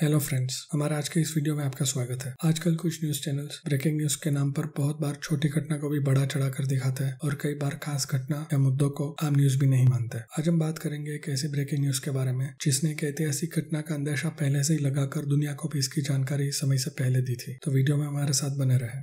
hello friends हमारा आज के इस वीडियो में आपका स्वागत है आजकल कुछ न्यूज चैनल्स ब्रेकिंग न्यूज के नाम पर बहुत बार छोटी घटना को भी बड़ा चढ़ा कर दिखाते हैं और कई बार खास घटना या मुद्दों को आम न्यूज भी नहीं मानते आज हम बात करेंगे एक ऐसी ब्रेकिंग न्यूज के बारे में जिसने एक ऐतिहासिक घटना का अंदेशा पहले से ही लगाकर दुनिया को भी इसकी जानकारी समय से पहले दी थी तो वीडियो में हमारे साथ बने रहे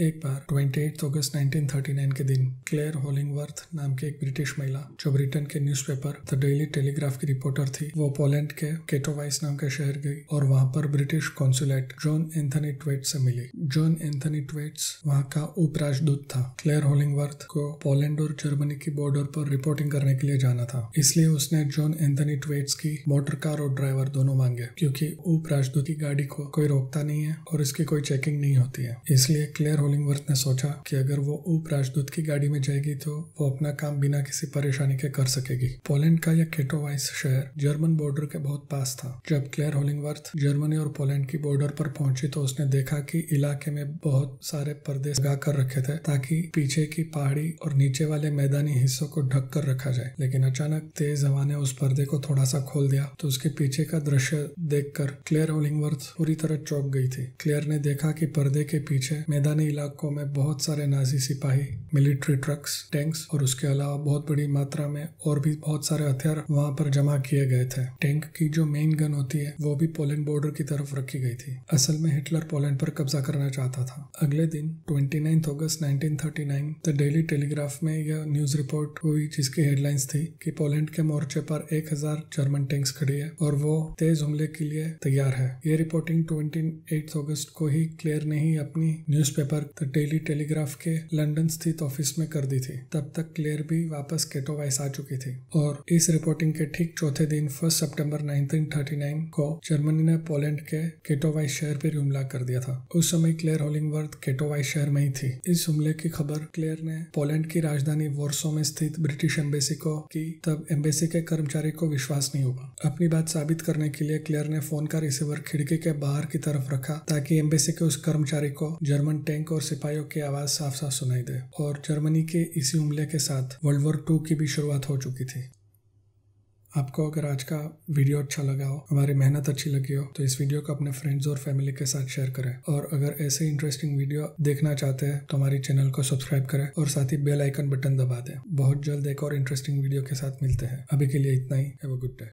एक बार 28 अगस्त 1939 के दिन क्लेयर होलिंगवर्थ नाम की एक ब्रिटिश महिला जो ब्रिटेन के न्यूज़पेपर द डेली टेलीग्राफ की रिपोर्टर थी वो पोलैंड के केटोवाइस नाम के शहर गई और वहाँ पर British consulate John Anthony Thwaite से मिली जॉन एंथनी ट्वेट्स वहाँ का उपराजदूत था क्लेयर होलिंगवर्थ को पोलैंड और जर्मनी की बॉर्डर पर रिपोर्टिंग करने के लिए जाना था इसलिए उसने जॉन एंथनी ट्वेट्स की मोटर कार और ड्राइवर दोनों मांगे क्योंकि उपराजदूत की गाड़ी को कोई रोकता नहीं है और इसकी कोई चेकिंग नहीं होती है इसलिए क्लेयर होलिंगवर्थ ने सोचा कि अगर वो उप राजदूत की गाड़ी में जाएगी तो वो अपना काम बिना किसी परेशानी के कर सकेगी पोलैंड का यह केटोवाइस शहर जर्मन बॉर्डर के बहुत पास था जब क्लेयर होलिंगवर्थ जर्मनी और पोलैंड की बॉर्डर पर पहुंची तो उसने देखा कि इलाके में बहुत सारे पर्दे लगा कर रखे थे ताकि पीछे की पहाड़ी और नीचे वाले मैदानी हिस्सों को ढक कर रखा जाए लेकिन अचानक तेज हवा ने उस पर्दे को थोड़ा सा खोल दिया तो उसके पीछे का दृश्य देखकर क्लेयर होलिंगवर्थ पूरी तरह चौक गई थी क्लेयर ने देखा कि पर्दे के पीछे मैदानी इलाकों में बहुत सारे नाजी सिपाही मिलिट्री ट्रक्स टैंक्स और उसके अलावा बहुत बड़ी मात्रा में और भी बहुत सारे हथियार वहाँ पर जमा किए गए थे टैंक की जो मेन गन होती है वो भी पोलैंड बॉर्डर की तरफ रखी गई थी असल में हिटलर पोलैंड पर कब्जा करना चाहता था अगले दिन twenty August 1939 the Daily Telegraph में यह न्यूज रिपोर्ट हुई जिसकी हेडलाइंस थी कि पोलैंड के मोर्चे पर हजार जर्मन टैंक्स खड़ी है और वो तेज हमले के लिए तैयार है ये रिपोर्टिंग ट्वेंटी अगस्त को ही क्लियर ने ही अपनी newspaper work the Daily Telegraph के लंदन स्थित ऑफिस में कर दी थी तब तक क्लेयर भी वापस केटोवाइस आ चुकी थी और इस रिपोर्टिंग के ठीक चौथे दिन फर्स्ट सेप्टेम्बर नाइनटीन को जर्मनी ने पोलैंड के केटोवाइस शहर पर हमला कर दिया था उस समय क्लेयर होलिंगवर्थ केटोवाइस शहर में ही थी इस हमले की खबर क्लेयर ने पोलैंड की राजधानी वोर्सो में स्थित ब्रिटिश एम्बेसी को की तब एम्बेसी के कर्मचारी को विश्वास नहीं हुआ अपनी बात साबित करने के लिए क्लेयर ने फोन का रिसीवर खिड़की के बाहर की तरफ रखा ताकि एम्बेसी के उस कर्मचारी को जर्मन टैंक और सिपाहियों की आवाज़ साफ साफ सुनाई दे और जर्मनी के इसी हमले के साथ वर्ल्ड वॉर टू की भी शुरुआत हो चुकी थी आपको अगर आज का वीडियो अच्छा लगा हो हमारी मेहनत अच्छी लगी हो तो इस वीडियो को अपने फ्रेंड्स और फैमिली के साथ शेयर करें और अगर ऐसे इंटरेस्टिंग वीडियो देखना चाहते हैं तो हमारे चैनल को सब्सक्राइब करें और साथ ही बेल आइकन बटन दबा दें बहुत जल्द एक और इंटरेस्टिंग वीडियो के साथ मिलते हैं अभी के लिए इतना ही हैव अ गुड डे